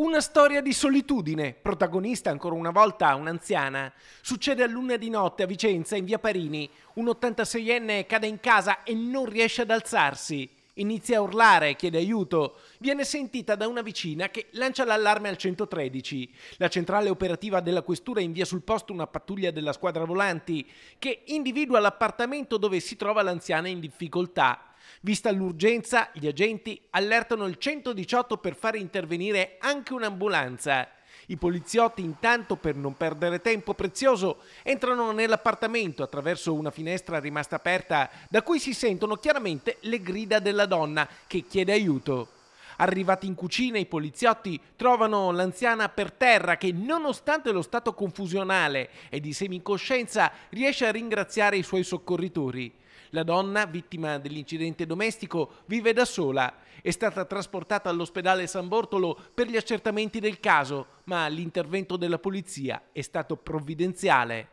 Una storia di solitudine, protagonista ancora una volta un'anziana. Succede a luna di notte a Vicenza, in via Parini. Un 86enne cade in casa e non riesce ad alzarsi. Inizia a urlare, chiede aiuto. Viene sentita da una vicina che lancia l'allarme al 113. La centrale operativa della questura invia sul posto una pattuglia della squadra volanti che individua l'appartamento dove si trova l'anziana in difficoltà Vista l'urgenza, gli agenti allertano il 118 per far intervenire anche un'ambulanza. I poliziotti intanto, per non perdere tempo prezioso, entrano nell'appartamento attraverso una finestra rimasta aperta, da cui si sentono chiaramente le grida della donna che chiede aiuto. Arrivati in cucina, i poliziotti trovano l'anziana per terra che, nonostante lo stato confusionale e di semicoscienza, riesce a ringraziare i suoi soccorritori. La donna, vittima dell'incidente domestico, vive da sola. È stata trasportata all'ospedale San Bortolo per gli accertamenti del caso, ma l'intervento della polizia è stato provvidenziale.